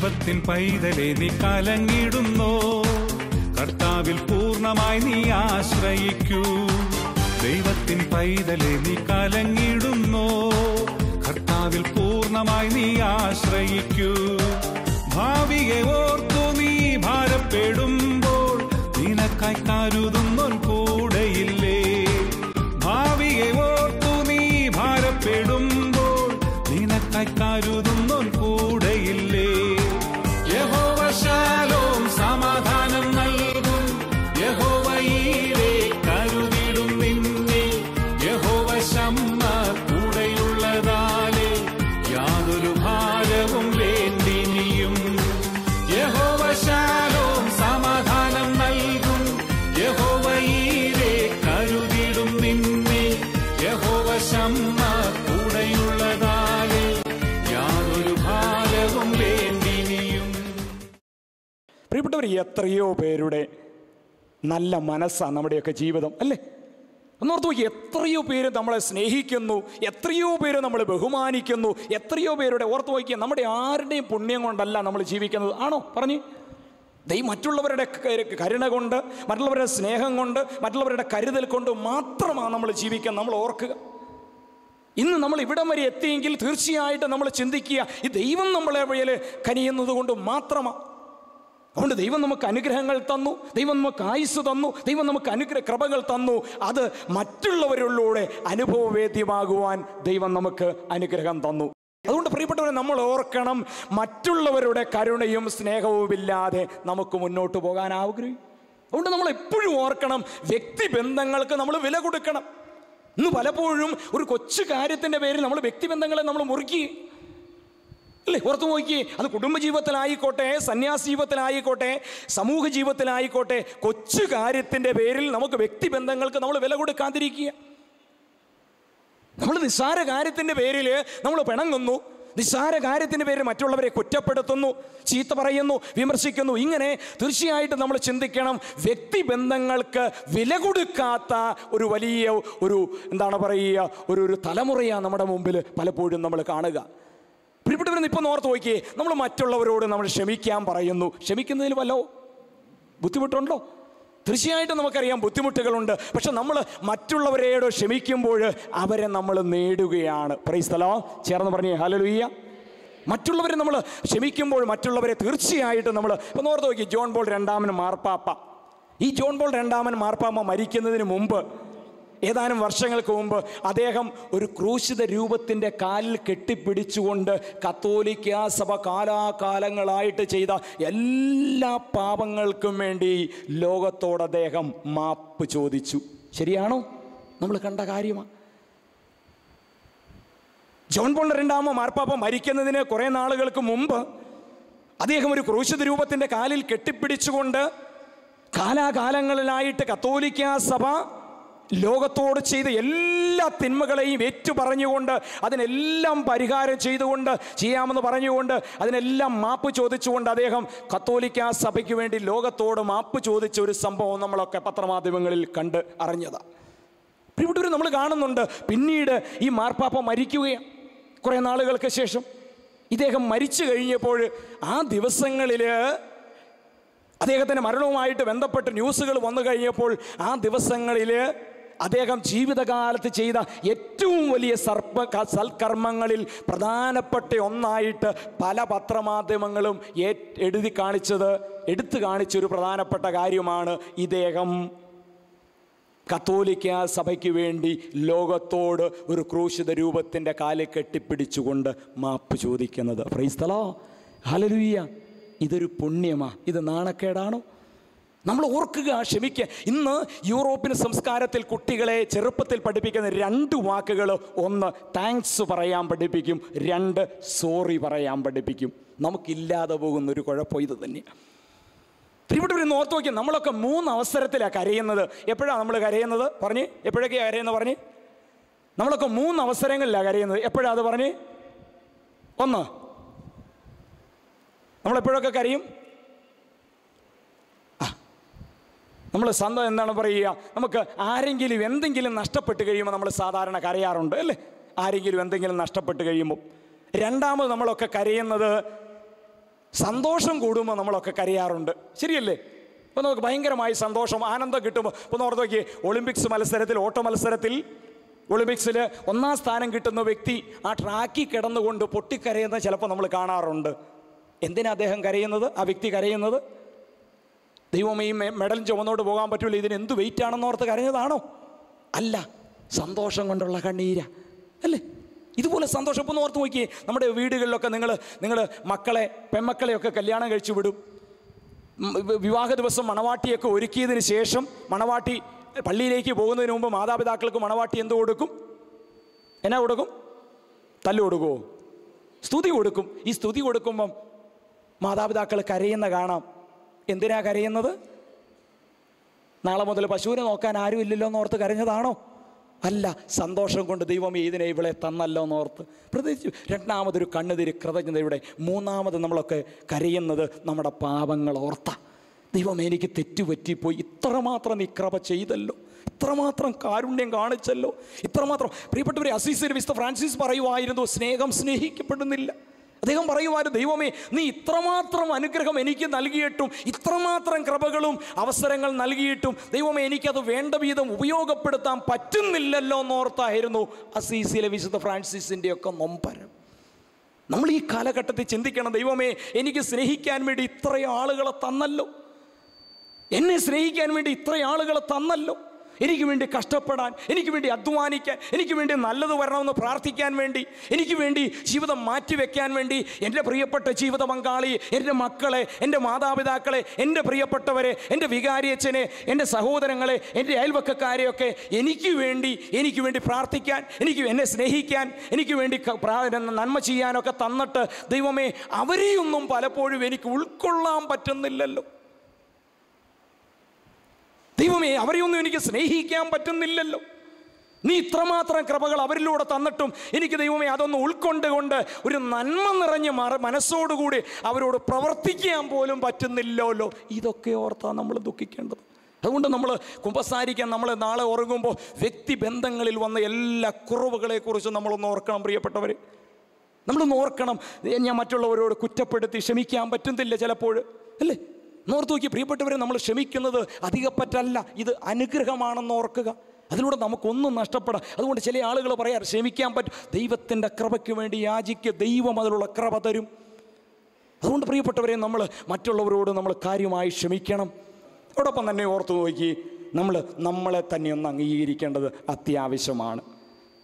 ദൈവത്തിൻ പൈതലെ നീ കലങ്ങിടുന്നോ കർത്താവിൽ പൂർണ്ണമായി നീ ആശ്രയിക്കൂ ദൈവത്തിൻ പൈതലെ നീ കലങ്ങിടുന്നോ കർത്താവിൽ പൂർണ്ണമായി നീ ആശ്രയിക്കൂ ഭാവിയെ ഓർത്തു നീ ഭാരപ്പെടുമ്പോൾ നിനക്കായി കരുതുന്നു ശമ്മ യാതൊരു ഭാരവും പ്രിയപ്പെട്ടവർ എത്രയോ പേരുടെ നല്ല മനസ്സാണ് നമ്മുടെയൊക്കെ ജീവിതം അല്ലേ ഒന്നോർത്ത് നോക്കി എത്രയോ പേര് നമ്മളെ സ്നേഹിക്കുന്നു എത്രയോ പേര് നമ്മൾ ബഹുമാനിക്കുന്നു എത്രയോ പേരുടെ ഓർത്ത് നോക്കിയ നമ്മുടെ ആരുടെയും പുണ്യം കൊണ്ടല്ല നമ്മൾ ജീവിക്കുന്നത് ആണോ പറഞ്ഞു ദൈ മറ്റുള്ളവരുടെ കരുണ കൊണ്ട് മറ്റുള്ളവരുടെ സ്നേഹം കൊണ്ട് മറ്റുള്ളവരുടെ കരുതൽ കൊണ്ട് മാത്രമാണ് നമ്മൾ ജീവിക്കാൻ നമ്മൾ ഓർക്കുക ഇന്ന് നമ്മൾ ഇവിടം വരെ എത്തിയെങ്കിൽ തീർച്ചയായിട്ടും നമ്മൾ ചിന്തിക്കുക ഈ ദൈവം നമ്മളെ വഴിയിൽ കനിയുന്നത് കൊണ്ട് മാത്രമാണ് അതുകൊണ്ട് ദൈവം നമുക്ക് അനുഗ്രഹങ്ങൾ തന്നു ദൈവം നമുക്ക് ആയുസ് തന്നു ദൈവം നമുക്ക് അനുഗ്രഹ കൃപകൾ തന്നു അത് മറ്റുള്ളവരിലൂടെ അനുഭവവേദ്യമാകുവാൻ ദൈവം നമുക്ക് അനുഗ്രഹം തന്നു അതുകൊണ്ട് പ്രിയപ്പെട്ടവരെ നമ്മൾ ഓർക്കണം മറ്റുള്ളവരുടെ കരുണയും ഇല്ലാതെ നമുക്ക് മുന്നോട്ട് പോകാൻ ആഗ്രഹിക്കും അതുകൊണ്ട് നമ്മൾ എപ്പോഴും ഓർക്കണം വ്യക്തിബന്ധങ്ങൾക്ക് നമ്മൾ വില കൊടുക്കണം ഇന്ന് പലപ്പോഴും ഒരു കൊച്ചു കാര്യത്തിൻ്റെ പേരിൽ നമ്മൾ വ്യക്തിബന്ധങ്ങളെ നമ്മൾ മുറുക്കി അല്ലേ പുറത്ത് നോക്കി അത് കുടുംബജീവിതത്തിലായിക്കോട്ടെ സന്യാസ ജീവിതത്തിലായിക്കോട്ടെ സമൂഹ ജീവിതത്തിലായിക്കോട്ടെ കൊച്ചു കാര്യത്തിൻ്റെ പേരിൽ നമുക്ക് വ്യക്തിബന്ധങ്ങൾക്ക് നമ്മൾ വില കൊടുക്കാതിരിക്കുക നമ്മൾ നിസ്സാര കാര്യത്തിൻ്റെ പേരിൽ നമ്മൾ പിണങ്ങുന്നു നിസ്സാര കാര്യത്തിന് പേര് മറ്റുള്ളവരെ കുറ്റപ്പെടുത്തുന്നു ചീത്ത പറയുന്നു വിമർശിക്കുന്നു ഇങ്ങനെ തീർച്ചയായിട്ടും നമ്മൾ ചിന്തിക്കണം വ്യക്തിബന്ധങ്ങൾക്ക് വില കൊടുക്കാത്ത ഒരു വലിയ ഒരു എന്താണ് പറയുക ഒരു ഒരു തലമുറയാണ് നമ്മുടെ മുമ്പിൽ പലപ്പോഴും നമ്മൾ കാണുക പിടിപിടുവരുന്ന ഇപ്പം ഓർത്ത് നോക്കിയേ നമ്മൾ മറ്റുള്ളവരോട് നമ്മൾ ക്ഷമിക്കാൻ പറയുന്നു ക്ഷമിക്കുന്നതിൽ വല്ലോ ബുദ്ധിമുട്ടുണ്ടോ തീർച്ചയായിട്ടും നമുക്കറിയാം ബുദ്ധിമുട്ടുകളുണ്ട് പക്ഷെ നമ്മൾ മറ്റുള്ളവരെയോട് ക്ഷമിക്കുമ്പോൾ അവരെ നമ്മൾ നേടുകയാണ് പ്രൈസ്തലോ ചേർന്ന് പറഞ്ഞു ഹലലുയ്യ മറ്റുള്ളവരെ നമ്മൾ ക്ഷമിക്കുമ്പോൾ മറ്റുള്ളവരെ തീർച്ചയായിട്ടും നമ്മൾ ഇപ്പം ഓർത്ത് നോക്കി ജോൺ ബോൾ രണ്ടാമൻ മാർപ്പാപ്പ ഈ ജോൺ ബോൾ രണ്ടാമൻ മാർപ്പാമ്മ മരിക്കുന്നതിന് മുമ്പ് ഏതാനും വർഷങ്ങൾക്ക് മുമ്പ് അദ്ദേഹം ഒരു ക്രൂശിത രൂപത്തിൻ്റെ കാലിൽ കെട്ടിപ്പിടിച്ചുകൊണ്ട് കത്തോലിക്ക സഭ കാലാകാലങ്ങളായിട്ട് ചെയ്ത എല്ലാ പാപങ്ങൾക്കും വേണ്ടി ലോകത്തോട് അദ്ദേഹം മാപ്പ് ചോദിച്ചു ശരിയാണോ നമ്മൾ കണ്ട കാര്യമാണ് ജോൺ പോൾ രണ്ടാമോ മാർപ്പാപ്പ മരിക്കുന്നതിന് കുറേ നാളുകൾക്ക് മുമ്പ് അദ്ദേഹം ഒരു ക്രൂശിത രൂപത്തിൻ്റെ കാലിൽ കെട്ടിപ്പിടിച്ചുകൊണ്ട് കാലാകാലങ്ങളിലായിട്ട് കത്തോലിക്ക സഭ ലോകത്തോട് ചെയ്ത എല്ലാ തിന്മകളെയും പറഞ്ഞുകൊണ്ട് അതിനെല്ലാം പരിഹാരം ചെയ്തുകൊണ്ട് ചെയ്യാമെന്ന് പറഞ്ഞുകൊണ്ട് അതിനെല്ലാം മാപ്പ് ചോദിച്ചുകൊണ്ട് അദ്ദേഹം കത്തോലിക്ക സഭയ്ക്ക് വേണ്ടി ലോകത്തോട് മാപ്പ് ചോദിച്ച ഒരു സംഭവം നമ്മളൊക്കെ പത്രമാധ്യമങ്ങളിൽ കണ്ട് അറിഞ്ഞതാണ് ഇവിടെ നമ്മൾ കാണുന്നുണ്ട് പിന്നീട് ഈ മാർപ്പാപ്പ മരിക്കുകയാണ് കുറേ നാളുകൾക്ക് ശേഷം ഇദ്ദേഹം മരിച്ചു കഴിഞ്ഞപ്പോൾ ആ ദിവസങ്ങളിൽ അദ്ദേഹത്തിൻ്റെ മരണവുമായിട്ട് ബന്ധപ്പെട്ട് ന്യൂസുകൾ വന്നു കഴിഞ്ഞപ്പോൾ ആ ദിവസങ്ങളിൽ അദ്ദേഹം ജീവിതകാലത്ത് ചെയ്ത ഏറ്റവും വലിയ സർപ്പ സൽക്കർമ്മങ്ങളിൽ പ്രധാനപ്പെട്ട ഒന്നായിട്ട് പല പത്രമാധ്യമങ്ങളും എഴുതി കാണിച്ചത് എടുത്തു കാണിച്ചൊരു പ്രധാനപ്പെട്ട കാര്യമാണ് ഇദ്ദേഹം കത്തോലിക്ക സഭയ്ക്ക് വേണ്ടി ലോകത്തോട് ഒരു ക്രൂശിത രൂപത്തിൻ്റെ കാലിൽ കെട്ടിപ്പിടിച്ചുകൊണ്ട് മാപ്പ് ചോദിക്കുന്നത് ഫ്രൈസ്തലോ ഹലരുയ്യ ഇതൊരു പുണ്യമാ ഇത് നാണക്കേടാണോ നമ്മൾ ഓർക്കുക ക്ഷമിക്കുക ഇന്ന് യൂറോപ്യൻ സംസ്കാരത്തിൽ കുട്ടികളെ ചെറുപ്പത്തിൽ പഠിപ്പിക്കുന്ന രണ്ട് വാക്കുകൾ ഒന്ന് താങ്ക്സ് പറയാൻ പഠിപ്പിക്കും രണ്ട് സോറി പറയാൻ പഠിപ്പിക്കും നമുക്കില്ലാതെ പോകുന്ന ഒരു കുഴപ്പം ഇത് തന്നെയാണ് ഇവിടെ ഒരു നോർത്ത് നോക്കി നമ്മളൊക്കെ മൂന്ന് അവസരത്തിലാണ് കരയുന്നത് എപ്പോഴാണ് നമ്മൾ കരയുന്നത് പറഞ്ഞ് എപ്പോഴൊക്കെയാണ് കരയുന്നത് പറഞ്ഞ് നമ്മളൊക്കെ മൂന്ന് അവസരങ്ങളിലാണ് കരയുന്നത് എപ്പോഴാണ് അത് പറഞ്ഞ് ഒന്ന് നമ്മളെപ്പോഴൊക്കെ കരയും നമ്മൾ സ്വന്തം എന്താണ് പറയുക നമുക്ക് ആരെങ്കിലും എന്തെങ്കിലും നഷ്ടപ്പെട്ട് കഴിയുമ്പോൾ നമ്മൾ സാധാരണ കരയാറുണ്ട് അല്ലേ ആരെങ്കിലും എന്തെങ്കിലും നഷ്ടപ്പെട്ട് കഴിയുമ്പോൾ രണ്ടാമത് നമ്മളൊക്കെ കരയുന്നത് സന്തോഷം കൂടുമ്പോൾ നമ്മളൊക്കെ കരയാറുണ്ട് ശരിയല്ലേ അപ്പോൾ നമുക്ക് ഭയങ്കരമായി സന്തോഷം ആനന്ദം കിട്ടുമ്പോൾ ഇപ്പോൾ ഓർത്ത് നോക്കിയേ ഒളിമ്പിക്സ് മത്സരത്തിൽ ഓട്ട മത്സരത്തിൽ ഒളിമ്പിക്സിൽ ഒന്നാം സ്ഥാനം കിട്ടുന്ന വ്യക്തി ആ ട്രാക്കിൽ കിടന്നുകൊണ്ട് പൊട്ടിക്കരയുന്ന ചിലപ്പോൾ നമ്മൾ കാണാറുണ്ട് എന്തിനാ അദ്ദേഹം കരയുന്നത് ആ വ്യക്തി കരയുന്നത് ദൈവമേ ഈ മെഡലും ചുമന്നോട്ട് പോകാൻ പറ്റൂല ഇതിന് എന്ത് വെയിറ്റ് ആണെന്നോർത്ത് കരഞ്ഞതാണോ അല്ല സന്തോഷം കൊണ്ടുള്ള കണ്ണീര അല്ലേ ഇതുപോലെ സന്തോഷപ്പൊന്ന് ഓർത്ത് നോക്കിയേ നമ്മുടെ വീടുകളിലൊക്കെ നിങ്ങൾ നിങ്ങൾ മക്കളെ പെമ്മക്കളെയൊക്കെ കല്യാണം കഴിച്ചു വിടും വിവാഹ ദിവസം മണവാട്ടിയൊക്കെ ഒരുക്കിയതിന് ശേഷം മണവാട്ടി പള്ളിയിലേക്ക് പോകുന്നതിന് മുമ്പ് മാതാപിതാക്കൾക്ക് മണവാട്ടി എന്ത് കൊടുക്കും എന്നാ കൊടുക്കും തല്ല് കൊടുക്കുമോ സ്തുതി കൊടുക്കും ഈ സ്തുതി കൊടുക്കുമ്പം മാതാപിതാക്കൾ കരയുന്ന കാണാം എന്തിനാ കരയുന്നത് നാളെ മുതൽ പശുവിനെ നോക്കാൻ ആരും ഇല്ലല്ലോ എന്നോർത്ത് കരഞ്ഞതാണോ അല്ല സന്തോഷം കൊണ്ട് ദൈവം ഇതിനെ ഇവളെ തന്നല്ലോ എന്നോർത്ത് പ്രത്യേകിച്ച് രണ്ടാമതൊരു കണ്ണുതിരി കൃതജ്ഞതയുടെ മൂന്നാമത് നമ്മളൊക്കെ കരയുന്നത് നമ്മുടെ പാപങ്ങൾ ഓർത്ത ദൈവം എനിക്ക് തെറ്റുപറ്റിപ്പോയി ഇത്രമാത്രം നീ കൃപ ചെയ്തല്ലോ ഇത്രമാത്രം കാരുണ്യം കാണിച്ചല്ലോ ഇത്രമാത്രം പ്രിയപ്പെട്ടവരെ അസീസിന് വിശുദ്ധ ഫ്രാൻസിസ് പറയുമായിരുന്നു സ്നേഹം സ്നേഹിക്കപ്പെടുന്നില്ല അദ്ദേഹം പറയുവാനും ദൈവമേ നീ ഇത്രമാത്രം അനുഗ്രഹം എനിക്ക് നൽകിയിട്ടും ഇത്രമാത്രം കൃപകളും അവസരങ്ങൾ നൽകിയിട്ടും ദൈവമേ എനിക്കത് വേണ്ട വിധം ഉപയോഗപ്പെടുത്താൻ പറ്റുന്നില്ലല്ലോ എന്നോർത്തായിരുന്നു അസീസിലെ വിശുദ്ധ ഒക്കെ നൊമ്പരം നമ്മൾ ഈ കാലഘട്ടത്തിൽ ചിന്തിക്കണം ദൈവമേ എനിക്ക് സ്നേഹിക്കാൻ വേണ്ടി ഇത്രയും ആളുകളെ തന്നല്ലോ എന്നെ സ്നേഹിക്കാൻ വേണ്ടി ഇത്രയും ആളുകളെ തന്നല്ലോ എനിക്ക് വേണ്ടി കഷ്ടപ്പെടാൻ എനിക്ക് വേണ്ടി അധ്വാനിക്കാൻ എനിക്ക് വേണ്ടി നല്ലത് വരണമെന്ന് പ്രാർത്ഥിക്കാൻ വേണ്ടി എനിക്ക് വേണ്ടി ജീവിതം മാറ്റിവെക്കാൻ വേണ്ടി എൻ്റെ പ്രിയപ്പെട്ട ജീവിത പങ്കാളി എൻ്റെ മക്കളെ എൻ്റെ മാതാപിതാക്കളെ എൻ്റെ പ്രിയപ്പെട്ടവരെ എൻ്റെ വികാരിയച്ഛനെ എൻ്റെ സഹോദരങ്ങളെ എൻ്റെ അയൽവക്കക്കാരെയൊക്കെ എനിക്ക് വേണ്ടി എനിക്ക് വേണ്ടി പ്രാർത്ഥിക്കാൻ എനിക്ക് എന്നെ സ്നേഹിക്കാൻ എനിക്ക് വേണ്ടി നന്മ ചെയ്യാനൊക്കെ തന്നിട്ട് ദൈവമേ അവരെയൊന്നും പലപ്പോഴും എനിക്ക് ഉൾക്കൊള്ളാൻ പറ്റുന്നില്ലല്ലോ ദൈവമേ അവരെയൊന്നും എനിക്ക് സ്നേഹിക്കാൻ പറ്റുന്നില്ലല്ലോ നീ ഇത്രമാത്രം കൃപകൾ അവരിലൂടെ തന്നിട്ടും എനിക്ക് ദൈവമേ അതൊന്ന് ഉൾക്കൊണ്ടുകൊണ്ട് ഒരു നന്മ നിറഞ്ഞ മറ മനസ്സോടുകൂടി അവരോട് പ്രവർത്തിക്കാൻ പോലും പറ്റുന്നില്ലല്ലോ ഇതൊക്കെ ഓർത്താ നമ്മൾ ദുഃഖിക്കേണ്ടത് അതുകൊണ്ട് നമ്മൾ കുമ്പസാരിക്കാൻ നമ്മൾ നാളെ ഉറങ്ങുമ്പോൾ വ്യക്തിബന്ധങ്ങളിൽ വന്ന എല്ലാ കുറവുകളെക്കുറിച്ചും നമ്മളൊന്ന് ഓർക്കണം പ്രിയപ്പെട്ടവർ നമ്മളൊന്ന് ഓർക്കണം ഞാൻ മറ്റുള്ളവരോട് കുറ്റപ്പെടുത്തി ക്ഷമിക്കാൻ പറ്റുന്നില്ല ചിലപ്പോൾ അല്ലേ നോർത്ത് നോക്കി പ്രിയപ്പെട്ടവരെ നമ്മൾ ക്ഷമിക്കുന്നത് അധികപ്പറ്റല്ല ഇത് അനുഗ്രഹമാണെന്ന് ഓർക്കുക അതിലൂടെ നമുക്കൊന്നും നഷ്ടപ്പെടാം അതുകൊണ്ട് ചില ആളുകൾ പറയാറ് ക്ഷമിക്കാൻ പറ്റും ദൈവത്തിൻ്റെ കൃപയ്ക്ക് വേണ്ടി യാചിക്കുക ദൈവം അതിലുള്ള കൃപ തരും അതുകൊണ്ട് പ്രിയപ്പെട്ടവരെ നമ്മൾ മറ്റുള്ളവരോട് നമ്മൾ കാര്യമായി ക്ഷമിക്കണം അതോടൊപ്പം തന്നെ ഓർത്തു നോക്കി നമ്മൾ നമ്മളെ തന്നെ ഒന്ന് അംഗീകരിക്കേണ്ടത് അത്യാവശ്യമാണ്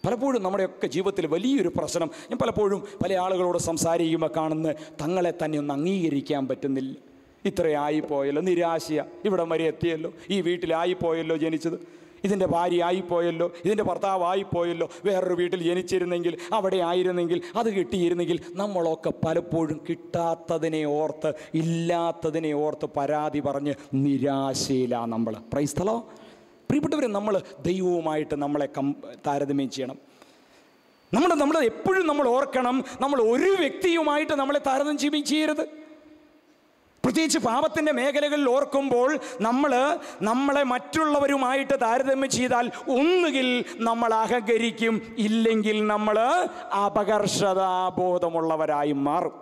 പലപ്പോഴും നമ്മുടെയൊക്കെ ജീവിതത്തിൽ വലിയൊരു പ്രശ്നം ഞാൻ പലപ്പോഴും പല ആളുകളോട് സംസാരിക്കുമ്പോൾ കാണുന്ന തങ്ങളെ തന്നെ ഒന്ന് അംഗീകരിക്കാൻ പറ്റുന്നില്ല ഇത്രയായിപ്പോയല്ലോ നിരാശയ ഇവിടം വരെ എത്തിയല്ലോ ഈ വീട്ടിലായിപ്പോയല്ലോ ജനിച്ചത് ഇതിൻ്റെ ഭാര്യ ആയിപ്പോയല്ലോ ഇതിൻ്റെ ഭർത്താവ് വേറൊരു വീട്ടിൽ ജനിച്ചിരുന്നെങ്കിൽ അവിടെ ആയിരുന്നെങ്കിൽ അത് കിട്ടിയിരുന്നെങ്കിൽ നമ്മളൊക്കെ പലപ്പോഴും കിട്ടാത്തതിനെ ഓർത്ത് ഇല്ലാത്തതിനെ ഓർത്ത് പരാതി പറഞ്ഞ് നിരാശയിലാണ് നമ്മൾ പ്രൈസ്തലോ പ്രിയപ്പെട്ടവരെ നമ്മൾ ദൈവവുമായിട്ട് നമ്മളെ കം താരതമ്യം ചെയ്യണം നമ്മൾ നമ്മൾ എപ്പോഴും നമ്മൾ ഓർക്കണം നമ്മൾ ഒരു വ്യക്തിയുമായിട്ട് നമ്മളെ താരതമ്യം ചെയ്യരുത് പ്രത്യേകിച്ച് പാപത്തിൻ്റെ മേഖലകളിൽ ഓർക്കുമ്പോൾ നമ്മൾ നമ്മളെ മറ്റുള്ളവരുമായിട്ട് താരതമ്യം ചെയ്താൽ ഒന്നുകിൽ നമ്മൾ അഹങ്കരിക്കും ഇല്ലെങ്കിൽ നമ്മൾ അപകർഷതാബോധമുള്ളവരായി മാറും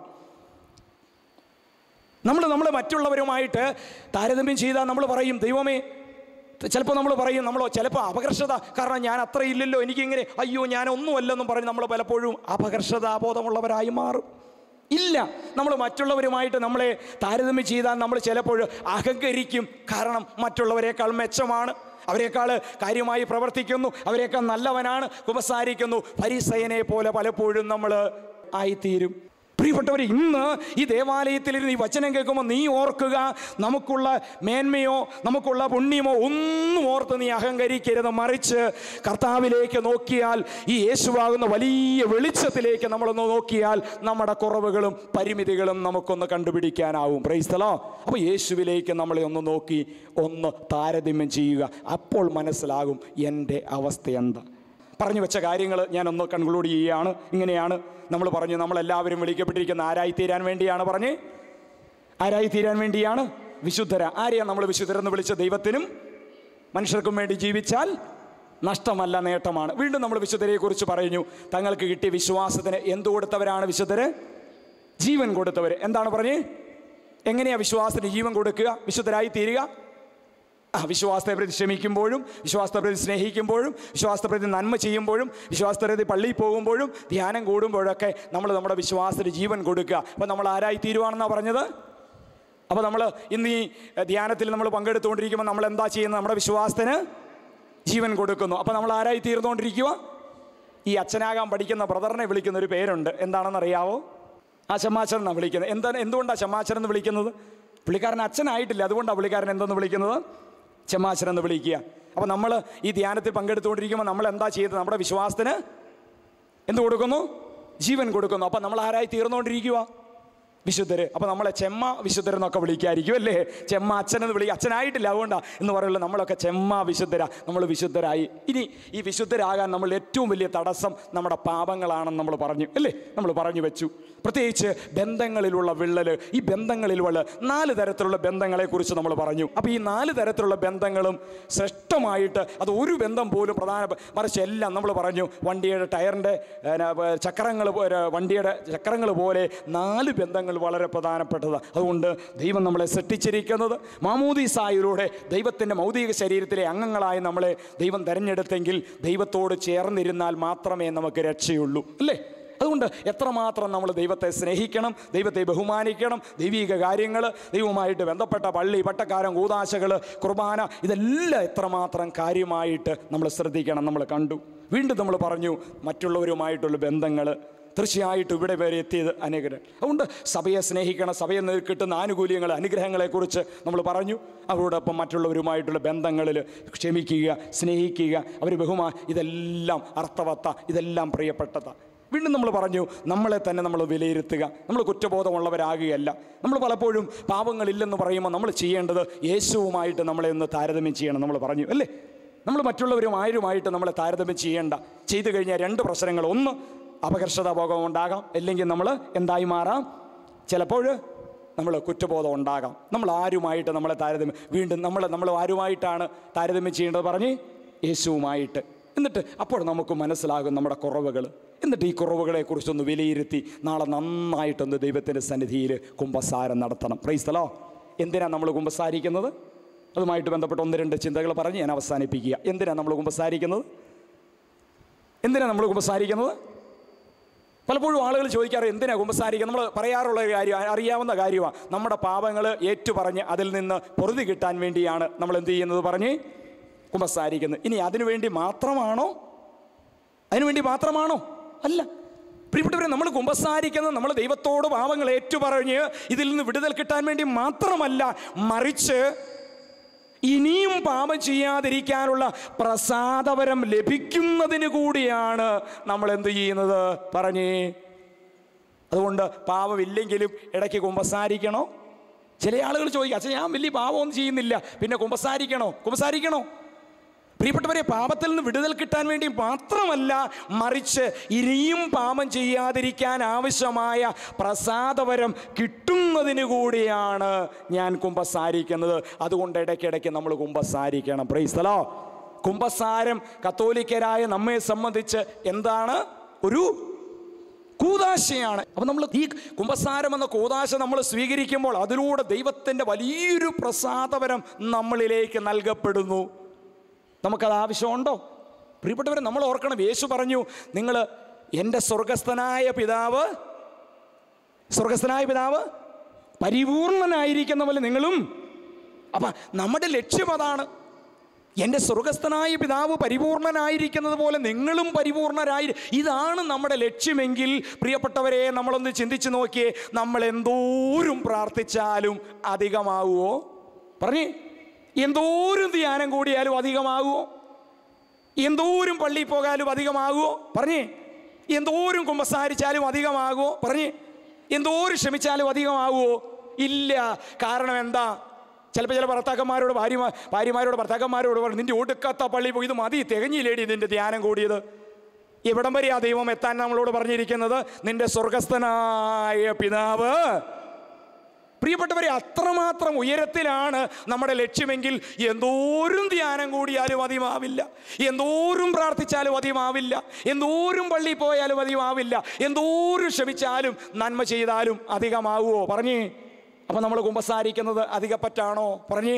നമ്മൾ നമ്മൾ മറ്റുള്ളവരുമായിട്ട് താരതമ്യം ചെയ്താൽ നമ്മൾ പറയും ദൈവമേ ചിലപ്പോൾ നമ്മൾ പറയും നമ്മളോ ചിലപ്പോൾ അപകർഷത കാരണം ഞാൻ അത്ര ഇല്ലല്ലോ എനിക്കിങ്ങനെ അയ്യോ ഞാൻ പറഞ്ഞ് നമ്മൾ പലപ്പോഴും അപകർഷതാബോധമുള്ളവരായി മാറും ഇല്ല നമ്മൾ മറ്റുള്ളവരുമായിട്ട് നമ്മളെ താരതമ്യം ചെയ്താൽ നമ്മൾ ചിലപ്പോൾ അഹങ്കരിക്കും കാരണം മറ്റുള്ളവരെക്കാൾ മെച്ചമാണ് അവരെക്കാൾ കാര്യമായി പ്രവർത്തിക്കുന്നു അവരെക്കാൾ നല്ലവനാണ് ഉപസാരിക്കുന്നു പരിസയനെ പോലെ പലപ്പോഴും നമ്മൾ ആയിത്തീരും പ്രിയപ്പെട്ടവർ ഇന്ന് ഈ ദേവാലയത്തിലിരുന്ന് ഈ വചനം കേൾക്കുമ്പോൾ നീ ഓർക്കുക നമുക്കുള്ള മേന്മയോ നമുക്കുള്ള പുണ്യമോ ഒന്നും ഓർത്ത് നീ അഹങ്കരിക്കരുത് മറിച്ച് കർത്താവിലേക്ക് നോക്കിയാൽ ഈ യേശുവാകുന്ന വലിയ വെളിച്ചത്തിലേക്ക് നമ്മളൊന്ന് നോക്കിയാൽ നമ്മുടെ കുറവുകളും പരിമിതികളും നമുക്കൊന്ന് കണ്ടുപിടിക്കാനാവും പ്രൈസ്തലോ അപ്പോൾ യേശുവിലേക്ക് നമ്മളെ ഒന്ന് നോക്കി ഒന്ന് താരതമ്യം ചെയ്യുക അപ്പോൾ മനസ്സിലാകും എൻ്റെ അവസ്ഥ എന്താ പറഞ്ഞു വെച്ച കാര്യങ്ങൾ ഞാനൊന്ന് കൺക്ലൂഡ് ചെയ്യുകയാണ് ഇങ്ങനെയാണ് നമ്മൾ പറഞ്ഞു നമ്മളെല്ലാവരും വിളിക്കപ്പെട്ടിരിക്കുന്ന ആരായിത്തീരാൻ വേണ്ടിയാണ് പറഞ്ഞ് ആരായിത്തീരാൻ വേണ്ടിയാണ് വിശുദ്ധര ആരെയാണ് നമ്മൾ വിശുദ്ധരെന്ന് വിളിച്ച ദൈവത്തിനും മനുഷ്യർക്കും വേണ്ടി ജീവിച്ചാൽ നഷ്ടമല്ല നേട്ടമാണ് വീണ്ടും നമ്മൾ വിശുദ്ധരെക്കുറിച്ച് പറഞ്ഞു തങ്ങൾക്ക് കിട്ടിയ വിശ്വാസത്തിന് എന്തു കൊടുത്തവരാണ് വിശുദ്ധര് ജീവൻ കൊടുത്തവർ എന്താണ് പറഞ്ഞ് എങ്ങനെയാണ് വിശ്വാസത്തിന് ജീവൻ കൊടുക്കുക വിശുദ്ധരായി തീരുക വിശ്വാസത്തെ പ്രതി ക്ഷമിക്കുമ്പോഴും വിശ്വാസത്തെ പ്രതി സ്നേഹിക്കുമ്പോഴും വിശ്വാസത്തെ പ്രതി നന്മ ചെയ്യുമ്പോഴും വിശ്വാസത്തെ പ്രതി പള്ളിയിൽ പോകുമ്പോഴും ധ്യാനം കൂടുമ്പോഴൊക്കെ നമ്മൾ നമ്മുടെ വിശ്വാസത്തിന് ജീവൻ കൊടുക്കുക അപ്പോൾ നമ്മൾ ആരായി തീരുവാണെന്നാണ് പറഞ്ഞത് അപ്പോൾ നമ്മൾ ഇന്ന് ഈ ധ്യാനത്തിൽ നമ്മൾ പങ്കെടുത്തുകൊണ്ടിരിക്കുമ്പോൾ നമ്മൾ എന്താ ചെയ്യുന്നത് നമ്മുടെ വിശ്വാസത്തിന് ജീവൻ കൊടുക്കുന്നു അപ്പോൾ നമ്മൾ ആരായി തീർന്നുകൊണ്ടിരിക്കുക ഈ അച്ഛനാകാൻ പഠിക്കുന്ന ബ്രദറിനെ വിളിക്കുന്ന ഒരു പേരുണ്ട് എന്താണെന്നറിയാവോ ആ ശമാചരൻ എന്നാണ് വിളിക്കുന്നത് എന്താണ് എന്തുകൊണ്ടാണ് ശമാചരൻ എന്ന് വിളിക്കുന്നത് പുള്ളിക്കാരൻ അച്ഛനായിട്ടില്ല അതുകൊണ്ടാണ് പുള്ളിക്കാരൻ എന്തെന്ന് വിളിക്കുന്നത് ചെമ്മാശൻ എന്ന് വിളിക്കുക അപ്പോൾ നമ്മൾ ഈ ധ്യാനത്തിൽ പങ്കെടുത്തുകൊണ്ടിരിക്കുമ്പോൾ നമ്മൾ എന്താ ചെയ്യുന്നത് നമ്മുടെ വിശ്വാസത്തിന് എന്ത് കൊടുക്കുന്നു ജീവൻ കൊടുക്കുന്നു അപ്പം നമ്മൾ ആരായി തീർന്നുകൊണ്ടിരിക്കുക വിശുദ്ധർ അപ്പോൾ നമ്മളെ ചെമ്മ വിശുദ്ധരെന്നൊക്കെ വിളിക്കായിരിക്കും അല്ലേ ചെമ്മ അച്ഛനെന്ന് വിളിക്കുക അച്ഛനായിട്ടില്ല അതുകൊണ്ടാണ് എന്ന് പറയുള്ളൂ നമ്മളൊക്കെ ചെമ്മ വിശുദ്ധരാ നമ്മൾ വിശുദ്ധരായി ഇനി ഈ വിശുദ്ധരാകാൻ നമ്മൾ ഏറ്റവും വലിയ തടസ്സം നമ്മുടെ പാപങ്ങളാണെന്ന് നമ്മൾ പറഞ്ഞു അല്ലേ നമ്മൾ പറഞ്ഞു വെച്ചു പ്രത്യേകിച്ച് ബന്ധങ്ങളിലുള്ള വിള്ളൽ ഈ ബന്ധങ്ങളിലുള്ള നാല് തരത്തിലുള്ള ബന്ധങ്ങളെക്കുറിച്ച് നമ്മൾ പറഞ്ഞു അപ്പോൾ ഈ നാല് തരത്തിലുള്ള ബന്ധങ്ങളും ശ്രേഷ്ഠമായിട്ട് അത് ഒരു ബന്ധം പോലും പ്രധാന മറിച്ച് എല്ലാം നമ്മൾ പറഞ്ഞു വണ്ടിയുടെ ടയറിൻ്റെ ചക്രങ്ങൾ വണ്ടിയുടെ ചക്രങ്ങൾ പോലെ നാല് ബന്ധങ്ങൾ വളരെ പ്രധാനപ്പെട്ടത് അതുകൊണ്ട് ദൈവം നമ്മളെ സൃഷ്ടിച്ചിരിക്കുന്നത് മാമൂദീസായിലൂടെ ദൈവത്തിൻ്റെ മൗതിക ശരീരത്തിലെ അംഗങ്ങളായി നമ്മളെ ദൈവം തിരഞ്ഞെടുത്തെങ്കിൽ ദൈവത്തോട് ചേർന്നിരുന്നാൽ മാത്രമേ നമുക്ക് രക്ഷയുള്ളൂ അല്ലേ അതുകൊണ്ട് എത്രമാത്രം നമ്മൾ ദൈവത്തെ സ്നേഹിക്കണം ദൈവത്തെ ബഹുമാനിക്കണം ദൈവിക കാര്യങ്ങൾ ദൈവവുമായിട്ട് ബന്ധപ്പെട്ട പള്ളി പട്ടക്കാരൻ കൂതാശകൾ കുർബാന ഇതെല്ലാം എത്രമാത്രം കാര്യമായിട്ട് നമ്മൾ ശ്രദ്ധിക്കണം നമ്മൾ കണ്ടു വീണ്ടും നമ്മൾ പറഞ്ഞു മറ്റുള്ളവരുമായിട്ടുള്ള ബന്ധങ്ങൾ തീർച്ചയായിട്ടും ഇവിടെ വരെ എത്തിയത് അനേകർ അതുകൊണ്ട് സഭയെ സ്നേഹിക്കണം സഭയിൽ നിന്ന് കിട്ടുന്ന ആനുകൂല്യങ്ങൾ അനുഗ്രഹങ്ങളെക്കുറിച്ച് നമ്മൾ പറഞ്ഞു അവരോടൊപ്പം മറ്റുള്ളവരുമായിട്ടുള്ള ബന്ധങ്ങളിൽ ക്ഷമിക്കുക സ്നേഹിക്കുക അവർ ബഹുമാ ഇതെല്ലാം അർത്ഥവത്ത ഇതെല്ലാം പ്രിയപ്പെട്ടതാണ് വീണ്ടും നമ്മൾ പറഞ്ഞു നമ്മളെ തന്നെ നമ്മൾ വിലയിരുത്തുക നമ്മൾ കുറ്റബോധമുള്ളവരാകുകയല്ല നമ്മൾ പലപ്പോഴും പാപങ്ങളില്ലെന്ന് പറയുമ്പോൾ നമ്മൾ ചെയ്യേണ്ടത് യേശുവുമായിട്ട് നമ്മളെ ഒന്ന് താരതമ്യം ചെയ്യണം നമ്മൾ പറഞ്ഞു അല്ലേ നമ്മൾ മറ്റുള്ളവരും ആരുമായിട്ട് നമ്മളെ താരതമ്യം ചെയ്യേണ്ട ചെയ്തു കഴിഞ്ഞാൽ രണ്ട് പ്രശ്നങ്ങൾ ഒന്ന് ബോധം ഉണ്ടാകാം അല്ലെങ്കിൽ നമ്മൾ എന്തായി മാറാം ചിലപ്പോൾ നമ്മൾ കുറ്റബോധം ഉണ്ടാകാം നമ്മൾ ആരുമായിട്ട് നമ്മളെ താരതമ്യം വീണ്ടും നമ്മൾ നമ്മൾ ആരുമായിട്ടാണ് താരതമ്യം ചെയ്യേണ്ടത് പറഞ്ഞ് യേശുവുമായിട്ട് എന്നിട്ട് അപ്പോൾ നമുക്ക് മനസ്സിലാകും നമ്മുടെ കുറവുകൾ എന്നിട്ട് ഈ കുറവുകളെക്കുറിച്ചൊന്ന് വിലയിരുത്തി നാളെ നന്നായിട്ടൊന്ന് ദൈവത്തിൻ്റെ സന്നിധിയിൽ കുംഭസാരം നടത്തണം പ്രൈസ്തലോ എന്തിനാണ് നമ്മൾ കുംഭസാരിക്കുന്നത് അതുമായിട്ട് ബന്ധപ്പെട്ട് ഒന്ന് രണ്ട് ചിന്തകൾ പറഞ്ഞ് ഞാൻ അവസാനിപ്പിക്കുക എന്തിനാണ് നമ്മൾ കുംഭസാരിക്കുന്നത് എന്തിനാണ് നമ്മൾ കുംഭസാരിക്കുന്നത് പലപ്പോഴും ആളുകൾ ചോദിക്കാറ് എന്തിനാ കുമ്പസാരിക്കുക നമ്മൾ പറയാറുള്ള ഒരു കാര്യം അറിയാവുന്ന കാര്യമാണ് നമ്മുടെ പാപങ്ങൾ ഏറ്റുപറഞ്ഞ് അതിൽ നിന്ന് പൊറുതി കിട്ടാൻ വേണ്ടിയാണ് നമ്മൾ എന്ത് ചെയ്യുന്നത് പറഞ്ഞ് കുമ്പസാരിക്കുന്നത് ഇനി അതിനുവേണ്ടി മാത്രമാണോ അതിനുവേണ്ടി മാത്രമാണോ അല്ല പ്രിയപ്പെട്ടവരെ നമ്മൾ കുമ്പസാരിക്കുന്നത് നമ്മൾ ദൈവത്തോട് പാപങ്ങൾ ഏറ്റുപറഞ്ഞ് ഇതിൽ നിന്ന് വിടുതൽ കിട്ടാൻ വേണ്ടി മാത്രമല്ല മറിച്ച് ഇനിയും പാപം ചെയ്യാതിരിക്കാനുള്ള പ്രസാദപരം ലഭിക്കുന്നതിന് കൂടിയാണ് നമ്മൾ എന്ത് ചെയ്യുന്നത് പറഞ്ഞേ അതുകൊണ്ട് പാപമില്ലെങ്കിലും ഇടയ്ക്ക് കുമ്പസാരിക്കണോ ചില ആളുകൾ ചോദിക്കുക അച്ഛൻ ഞാൻ വലിയ പാപമൊന്നും ചെയ്യുന്നില്ല പിന്നെ കുമ്പസാരിക്കണോ കുമ്പസാരിക്കണോ പ്രിയപ്പെട്ടവരെ പാപത്തിൽ നിന്ന് വിടുതൽ കിട്ടാൻ വേണ്ടി മാത്രമല്ല മറിച്ച് ഇനിയും പാപം ചെയ്യാതിരിക്കാൻ ആവശ്യമായ പ്രസാദപരം കിട്ടുന്നതിന് കൂടിയാണ് ഞാൻ കുംഭസാരിക്കുന്നത് അതുകൊണ്ട് ഇടയ്ക്കിടയ്ക്ക് നമ്മൾ കുംഭസാരിക്കണം പ്രൈസ്തലോ കുംഭസാരം കത്തോലിക്കരായ നമ്മെ സംബന്ധിച്ച് എന്താണ് ഒരു കൂതാശയാണ് അപ്പം നമ്മൾ ഈ കുംഭസാരം എന്ന കൂതാശ നമ്മൾ സ്വീകരിക്കുമ്പോൾ അതിലൂടെ ദൈവത്തിൻ്റെ വലിയൊരു പ്രസാദപരം നമ്മളിലേക്ക് നൽകപ്പെടുന്നു നമുക്കത് ആവശ്യമുണ്ടോ പ്രിയപ്പെട്ടവരെ നമ്മൾ ഓർക്കണം യേശു പറഞ്ഞു നിങ്ങൾ എൻ്റെ സ്വർഗസ്ഥനായ പിതാവ് സ്വർഗസ്ഥനായ പിതാവ് പരിപൂർണനായിരിക്കുന്ന പോലെ നിങ്ങളും അപ്പം നമ്മുടെ ലക്ഷ്യം അതാണ് എൻ്റെ സ്വർഗസ്ഥനായ പിതാവ് പരിപൂർണനായിരിക്കുന്നത് പോലെ നിങ്ങളും പരിപൂർണരായി ഇതാണ് നമ്മുടെ ലക്ഷ്യമെങ്കിൽ പ്രിയപ്പെട്ടവരെ നമ്മളൊന്ന് ചിന്തിച്ച് നോക്കിയേ നമ്മൾ എന്തോരും പ്രാർത്ഥിച്ചാലും അധികമാവുമോ പറഞ്ഞേ എന്തോരും ധ്യാനം കൂടിയാലും അധികമാകുമോ എന്തോരും പള്ളിയിൽ പോകാലും അധികമാകുമോ പറഞ്ഞേ എന്തോരും കുമ്പസാരിച്ചാലും അധികമാകുമോ പറഞ്ഞ് എന്തോരും ക്ഷമിച്ചാലും അധികമാകുമോ ഇല്ല കാരണം എന്താ ചിലപ്പോൾ ചില ഭർത്താക്കന്മാരോട് ഭാര്യ ഭാര്യമാരോട് ഭർത്താക്കന്മാരോട് പറഞ്ഞു നിൻ്റെ ഒടുക്കത്ത പള്ളി പോയി ഇത് മതി തികഞ്ഞില്ലേടി നിൻ്റെ ധ്യാനം കൂടിയത് ഇവിടം വരെ ആ ദൈവം എത്താൻ നമ്മളോട് പറഞ്ഞിരിക്കുന്നത് നിന്റെ സ്വർഗസ്ഥനായ പിതാവ് പ്രിയപ്പെട്ടവരെ അത്രമാത്രം ഉയരത്തിലാണ് നമ്മുടെ ലക്ഷ്യമെങ്കിൽ എന്തോരും ധ്യാനം കൂടിയാലും അധികമാവില്ല എന്തോരും പ്രാർത്ഥിച്ചാലും അധികമാവില്ല എന്തോരും പള്ളിയിൽ പോയാലും അധികമാവില്ല എന്തോരും ശ്രമിച്ചാലും നന്മ ചെയ്താലും അധികമാവുമോ പറഞ്ഞേ അപ്പം നമ്മൾ കുമ്പസാരിക്കുന്നത് അധികപ്പറ്റാണോ പറഞ്ഞേ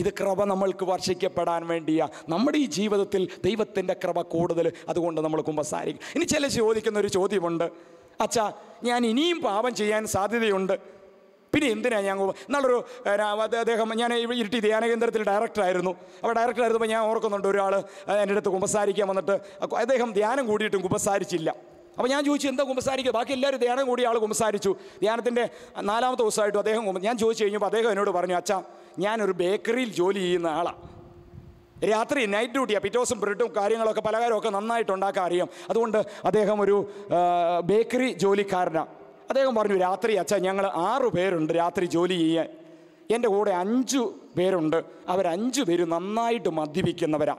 ഇത് കൃപ നമ്മൾക്ക് വർഷിക്കപ്പെടാൻ വേണ്ടിയാ നമ്മുടെ ഈ ജീവിതത്തിൽ ദൈവത്തിൻ്റെ കൃപ കൂടുതൽ അതുകൊണ്ട് നമ്മൾ കുമ്പസാരിക്കും ഇനി ചില ചോദിക്കുന്ന ഒരു ചോദ്യമുണ്ട് അച്ഛാ ഞാൻ ഇനിയും പാപം ചെയ്യാൻ സാധ്യതയുണ്ട് പിന്നെ എന്തിനാണ് ഞാൻ നല്ലൊരു അദ്ദേഹം ഞാൻ ഇരിട്ടി ധ്യാന ഡയറക്ടറായിരുന്നു അപ്പോൾ ഡയറക്ടറായിരുന്നപ്പോൾ ഞാൻ ഓർക്കുന്നുണ്ട് ഒരാൾ എൻ്റെ അടുത്ത് കുമ്പസാരിക്കാൻ വന്നിട്ട് അദ്ദേഹം ധ്യാനം കൂടിയിട്ടും കുമ്പസാരിച്ചില്ല അപ്പോൾ ഞാൻ ചോദിച്ചു എന്താ കുമ്പസാരിക്കുക ബാക്കി എല്ലാവരും ധ്യാനം കൂടി ആൾ കുമ്പസാരിച്ചു ധ്യാനത്തിൻ്റെ നാലാമത്തെ ദിവസമായിട്ടും അദ്ദേഹം ഞാൻ ചോദിച്ചു കഴിഞ്ഞപ്പോൾ അദ്ദേഹം എന്നോട് പറഞ്ഞു അച്ഛാ ഞാനൊരു ബേക്കറിയിൽ ജോലി ചെയ്യുന്ന ആളാണ് രാത്രി നൈറ്റ് ഡ്യൂട്ടിയാണ് പിറ്റോസും ബ്രെഡും കാര്യങ്ങളൊക്കെ പലകാരമൊക്കെ നന്നായിട്ട് ഉണ്ടാക്കാൻ അറിയാം അതുകൊണ്ട് അദ്ദേഹം ഒരു ബേക്കറി ജോലിക്കാരനാണ് അദ്ദേഹം പറഞ്ഞു രാത്രി അച്ഛാ ഞങ്ങൾ ആറു പേരുണ്ട് രാത്രി ജോലി ചെയ്യാൻ എൻ്റെ കൂടെ അഞ്ചു പേരുണ്ട് അവരഞ്ചു പേര് നന്നായിട്ട് മദ്യപിക്കുന്നവരാ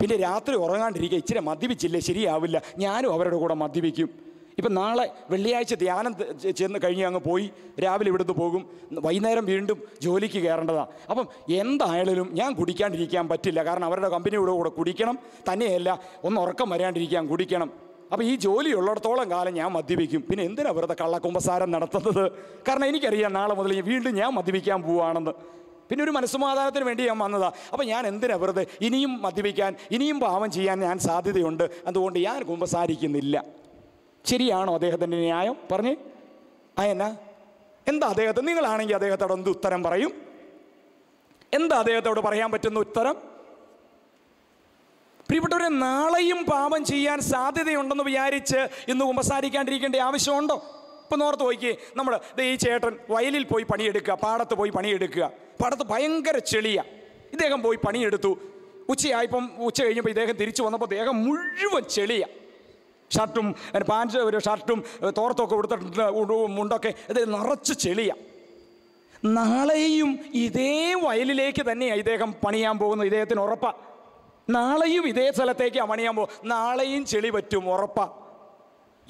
പിന്നെ രാത്രി ഉറങ്ങാണ്ടിരിക്കുക ഇച്ചിരി മദ്യപിച്ചില്ലേ ശരിയാവില്ല ഞാനും അവരുടെ കൂടെ മദ്യപിക്കും ഇപ്പം നാളെ വെള്ളിയാഴ്ച ധ്യാനം ചെന്ന് കഴിഞ്ഞ് അങ്ങ് പോയി രാവിലെ ഇവിടുന്ന് പോകും വൈകുന്നേരം വീണ്ടും ജോലിക്ക് കയറേണ്ടതാണ് അപ്പം എന്തായാലും ഞാൻ കുടിക്കാണ്ടിരിക്കാൻ പറ്റില്ല കാരണം അവരുടെ കമ്പനിയുടെ കൂടെ കുടിക്കണം തന്നെയല്ല ഒന്ന് ഉറക്കം വരാണ്ടിരിക്കാൻ കുടിക്കണം അപ്പോൾ ഈ ഉള്ളിടത്തോളം കാലം ഞാൻ മദ്യപിക്കും പിന്നെ എന്തിനാണ് വെറുതെ കള്ളക്കുമ്പസാരം നടത്തുന്നത് കാരണം എനിക്കറിയാം നാളെ മുതൽ വീണ്ടും ഞാൻ മദ്യപിക്കാൻ പോവുകയാണെന്ന് പിന്നെ ഒരു മനസ്സമാധാനത്തിന് വേണ്ടി ഞാൻ വന്നതാ അപ്പം ഞാൻ എന്തിനാണ് വെറുതെ ഇനിയും മദ്യപിക്കാൻ ഇനിയും പാവം ചെയ്യാൻ ഞാൻ സാധ്യതയുണ്ട് അതുകൊണ്ട് ഞാൻ കുമ്പസാരിക്കുന്നില്ല ശരിയാണോ അദ്ദേഹത്തിൻ്റെ ന്യായം പറഞ്ഞ് ആ എന്നാ എന്താ അദ്ദേഹത്തെ നിങ്ങളാണെങ്കിൽ അദ്ദേഹത്തോട് എന്ത് ഉത്തരം പറയും എന്താ അദ്ദേഹത്തോട് പറയാൻ പറ്റുന്ന ഉത്തരം പ്രിയപ്പെട്ടവരെ നാളെയും പാപം ചെയ്യാൻ സാധ്യതയുണ്ടെന്ന് വിചാരിച്ച് ഇന്ന് കുമ്പസാരിക്കാണ്ടിരിക്കേണ്ട ആവശ്യമുണ്ടോ ഇപ്പം നോർത്ത് നോക്കി നമ്മൾ ഈ ചേട്ടൻ വയലിൽ പോയി പണിയെടുക്കുക പാടത്ത് പോയി പണിയെടുക്കുക പാടത്ത് ഭയങ്കര ചെളിയാണ് ഇദ്ദേഹം പോയി പണിയെടുത്തു ഉച്ചയായപ്പം ഉച്ച കഴിഞ്ഞപ്പോൾ ഇദ്ദേഹം തിരിച്ചു വന്നപ്പോൾ ദേഹം മുഴുവൻ ചെളിയാണ് ഷർട്ടും പാൻറ്റ് ഒരു ഷർട്ടും തോർത്തൊക്കെ കൊടുത്തിട്ടുണ്ട് മുണ്ടൊക്കെ ഇത് നിറച്ച് ചെളിയാണ് നാളെയും ഇതേ വയലിലേക്ക് തന്നെയാണ് ഇദ്ദേഹം പണിയാൻ പോകുന്നത് ഇദ്ദേഹത്തിന് ഉറപ്പാണ് നാളെയും ഇതേ സ്ഥലത്തേക്ക് അമണിയാൻ പോകും നാളെയും ചെളി പറ്റും ഉറപ്പാ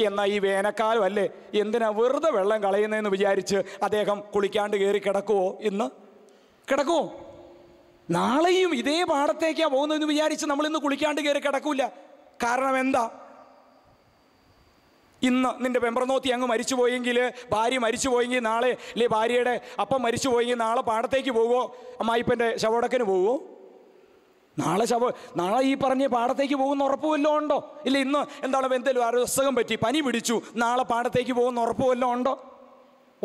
എന്നാൽ ഈ വേനൽക്കാലം അല്ലേ എന്തിനാ വെറുതെ വെള്ളം കളയുന്നതെന്ന് വിചാരിച്ച് അദ്ദേഹം കുളിക്കാണ്ട് കയറി കിടക്കുവോ ഇന്ന് കിടക്കുവോ നാളെയും ഇതേ പാടത്തേക്കാണ് പോകുന്നതെന്ന് വിചാരിച്ച് നമ്മളിന്ന് കുളിക്കാണ്ട് കയറി കിടക്കൂല കാരണം എന്താ ഇന്ന് നിന്റെ പെമ്പറനോത്തി അങ്ങ് മരിച്ചു പോയെങ്കിൽ ഭാര്യ മരിച്ചു പോയെങ്കിൽ നാളെ അല്ലെ ഭാര്യയുടെ അപ്പം മരിച്ചു പോയെങ്കിൽ നാളെ പാടത്തേക്ക് പോകുമോ അമ്മായിപ്പൻ്റെ ശവടക്കിന് പോകുമോ നാളെ ശവ നാളെ ഈ പറഞ്ഞ പാടത്തേക്ക് പോകുന്ന ഉറപ്പ് വല്ലതും ഉണ്ടോ ഇല്ല ഇന്ന് എന്താണ് എന്തെങ്കിലും അസുഖം പറ്റി പനി പിടിച്ചു നാളെ പാടത്തേക്ക് പോകുന്ന ഉറപ്പ് വല്ലതും ഉണ്ടോ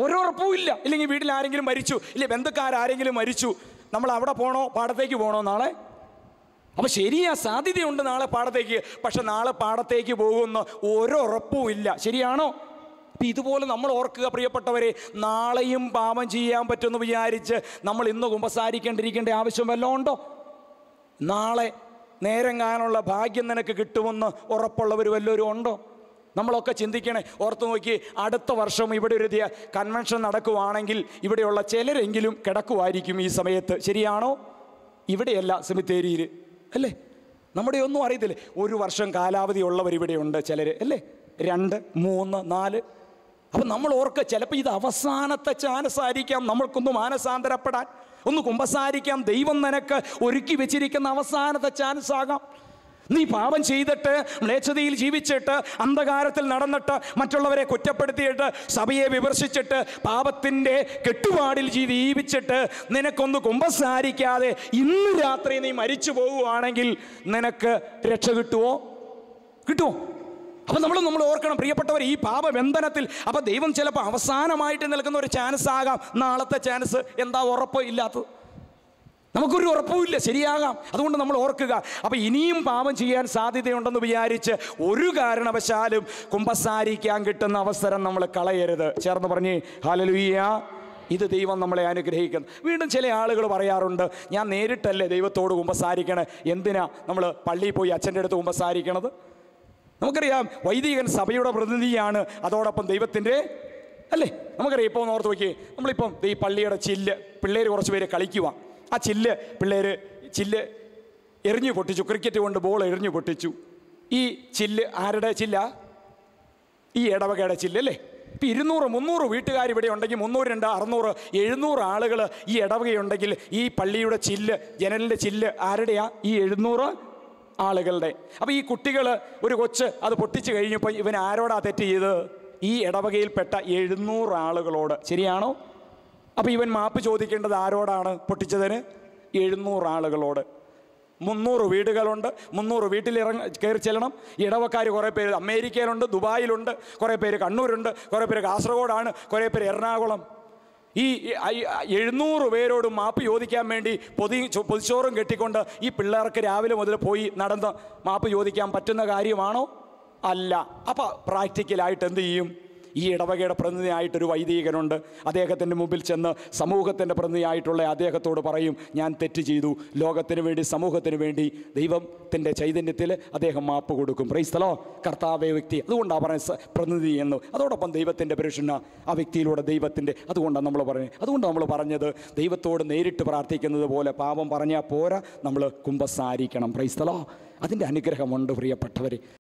ഒരുറപ്പും ഇല്ല ഇല്ലെങ്കിൽ വീട്ടിൽ ആരെങ്കിലും മരിച്ചു ഇല്ല ബന്ധുക്കാരെങ്കിലും മരിച്ചു നമ്മൾ അവിടെ പോകണോ പാടത്തേക്ക് പോകണോ നാളെ അപ്പോൾ ശരിയാ സാധ്യതയുണ്ട് നാളെ പാടത്തേക്ക് പക്ഷെ നാളെ പാടത്തേക്ക് പോകുന്ന ഒരുറപ്പും ഇല്ല ശരിയാണോ അപ്പം ഇതുപോലെ നമ്മൾ ഓർക്കുക പ്രിയപ്പെട്ടവരെ നാളെയും പാപം ചെയ്യാൻ പറ്റുമെന്ന് വിചാരിച്ച് നമ്മൾ ഇന്ന് കുമ്പസാരിക്കേണ്ടിരിക്കേണ്ട ആവശ്യം വല്ലതും ഉണ്ടോ നാളെ നേരം കാണാനുള്ള ഭാഗ്യം നിനക്ക് കിട്ടുമെന്ന് ഉറപ്പുള്ളവർ വല്ലവരും ഉണ്ടോ നമ്മളൊക്കെ ചിന്തിക്കണേ ഓർത്ത് നോക്കി അടുത്ത വർഷം ഇവിടെ ഒരു കൺവെൻഷൻ നടക്കുവാണെങ്കിൽ ഇവിടെയുള്ള ചിലരെങ്കിലും കിടക്കുമായിരിക്കും ഈ സമയത്ത് ശരിയാണോ ഇവിടെയല്ല സെമിത്തേരിയിൽ അല്ലേ നമ്മുടെ ഒന്നും അറിയത്തില്ലേ ഒരു വർഷം കാലാവധി ഉള്ളവർ ഉണ്ട് ചിലർ അല്ലേ രണ്ട് മൂന്ന് നാല് അപ്പം നമ്മൾ ഓർക്കുക ചിലപ്പോൾ ഇത് അവസാനത്തെ ചാൻസ് ആയിരിക്കാം നമ്മൾക്കൊന്ന് മാനസാന്തരപ്പെടാൻ ഒന്ന് കുമ്പസാരിക്കാം ദൈവം നിനക്ക് ഒരുക്കി വെച്ചിരിക്കുന്ന അവസാനത്തെ ചാൻസ് ആകാം നീ പാപം ചെയ്തിട്ട് മ്ലേച്ഛതയിൽ ജീവിച്ചിട്ട് അന്ധകാരത്തിൽ നടന്നിട്ട് മറ്റുള്ളവരെ കുറ്റപ്പെടുത്തിയിട്ട് സഭയെ വിമർശിച്ചിട്ട് പാപത്തിൻ്റെ കെട്ടുപാടിൽ ജീവിച്ചിട്ട് നിനക്കൊന്ന് കുമ്പസാരിക്കാതെ ഇന്ന് രാത്രി നീ മരിച്ചു പോവുകയാണെങ്കിൽ നിനക്ക് രക്ഷ കിട്ടുമോ കിട്ടുമോ അപ്പം നമ്മൾ നമ്മൾ ഓർക്കണം പ്രിയപ്പെട്ടവർ ഈ പാപബന്ധനത്തിൽ അപ്പം ദൈവം ചിലപ്പോൾ അവസാനമായിട്ട് നിൽക്കുന്ന ഒരു ചാൻസ് ആകാം നാളത്തെ ചാൻസ് എന്താ ഉറപ്പോ ഇല്ലാത്തത് നമുക്കൊരു ഉറപ്പുമില്ല ശരിയാകാം അതുകൊണ്ട് നമ്മൾ ഓർക്കുക അപ്പോൾ ഇനിയും പാപം ചെയ്യാൻ സാധ്യതയുണ്ടെന്ന് വിചാരിച്ച് ഒരു കാരണവശാലും കുമ്പസാരിക്കാൻ കിട്ടുന്ന അവസരം നമ്മൾ കളയരുത് ചേർന്ന് പറഞ്ഞ് ഹാലലുയ്യ ഇത് ദൈവം നമ്മളെ അനുഗ്രഹിക്കുന്നു വീണ്ടും ചില ആളുകൾ പറയാറുണ്ട് ഞാൻ നേരിട്ടല്ലേ ദൈവത്തോട് കുമ്പസാരിക്കണേ എന്തിനാ നമ്മൾ പള്ളിയിൽ പോയി അച്ഛൻ്റെ അടുത്ത് കുമ്പസാരിക്കണത് നമുക്കറിയാം വൈദികൻ സഭയുടെ പ്രതിനിധിയാണ് അതോടൊപ്പം ദൈവത്തിൻ്റെ അല്ലേ നമുക്കറിയാം ഇപ്പോൾ ഓർത്ത് നോക്കി നമ്മളിപ്പം ഈ പള്ളിയുടെ ചില്ല് പിള്ളേർ കുറച്ച് പേര് കളിക്കുക ആ ചില്ല് പിള്ളേർ ചില്ല് എറിഞ്ഞു പൊട്ടിച്ചു ക്രിക്കറ്റ് കൊണ്ട് ബോൾ എറിഞ്ഞു പൊട്ടിച്ചു ഈ ചില്ല് ആരുടെ ചില്ല ഈ ഇടവകയുടെ ചില്ല് അല്ലേ ഇപ്പം ഇരുന്നൂറ് മുന്നൂറ് വീട്ടുകാർ ഇവിടെ ഉണ്ടെങ്കിൽ മുന്നൂറ് രണ്ട് അറുന്നൂറ് എഴുന്നൂറ് ആളുകൾ ഈ ഇടവകയുണ്ടെങ്കിൽ ഈ പള്ളിയുടെ ചില്ല് ജനലിൻ്റെ ചില്ല് ആരുടെയാ ഈ എഴുന്നൂറ് ആളുകളുടെ അപ്പോൾ ഈ കുട്ടികൾ ഒരു കൊച്ച് അത് പൊട്ടിച്ചു കഴിഞ്ഞപ്പോൾ ഇവൻ ആരോടാ തെറ്റ് ചെയ്ത് ഈ ഇടവകയിൽപ്പെട്ട എഴുന്നൂറ് ആളുകളോട് ശരിയാണോ അപ്പോൾ ഇവൻ മാപ്പ് ചോദിക്കേണ്ടത് ആരോടാണ് പൊട്ടിച്ചതിന് എഴുന്നൂറ് ആളുകളോട് മുന്നൂറ് വീടുകളുണ്ട് മുന്നൂറ് വീട്ടിൽ കയറി ചെല്ലണം ഇടവക്കാർ കുറേ പേര് അമേരിക്കയിലുണ്ട് ദുബായിലുണ്ട് കുറേ പേര് കണ്ണൂരുണ്ട് കുറേ പേര് കാസർഗോഡാണ് കുറേ പേര് എറണാകുളം ഈ എഴുന്നൂറ് പേരോട് മാപ്പ് ചോദിക്കാൻ വേണ്ടി പൊതി പൊതിച്ചോറും കെട്ടിക്കൊണ്ട് ഈ പിള്ളേർക്ക് രാവിലെ മുതൽ പോയി നടന്ന് മാപ്പ് ചോദിക്കാൻ പറ്റുന്ന കാര്യമാണോ അല്ല അപ്പോൾ പ്രാക്ടിക്കലായിട്ട് എന്ത് ചെയ്യും ഈ ഇടവകയുടെ പ്രതിനിധിയായിട്ടൊരു വൈദികനുണ്ട് അദ്ദേഹത്തിൻ്റെ മുമ്പിൽ ചെന്ന് സമൂഹത്തിൻ്റെ പ്രതിനിധിയായിട്ടുള്ള അദ്ദേഹത്തോട് പറയും ഞാൻ തെറ്റ് ചെയ്തു ലോകത്തിന് വേണ്ടി സമൂഹത്തിന് വേണ്ടി ദൈവത്തിൻ്റെ ചൈതന്യത്തിൽ അദ്ദേഹം മാപ്പ് കൊടുക്കും പ്രൈസ്തലോ കർത്താവ് വ്യക്തി അതുകൊണ്ടാണ് പറയുന്നത് പ്രതിനിധി എന്ന് അതോടൊപ്പം ദൈവത്തിൻ്റെ പുരുഷന ആ വ്യക്തിയിലൂടെ ദൈവത്തിൻ്റെ അതുകൊണ്ടാണ് നമ്മൾ പറഞ്ഞത് അതുകൊണ്ട് നമ്മൾ പറഞ്ഞത് ദൈവത്തോട് നേരിട്ട് പ്രാർത്ഥിക്കുന്നത് പോലെ പാപം പറഞ്ഞാൽ പോരാ നമ്മൾ കുമ്പസാരിക്കണം പ്രൈസ്തലോ അതിൻ്റെ അനുഗ്രഹമുണ്ട് പ്രിയപ്പെട്ടവർ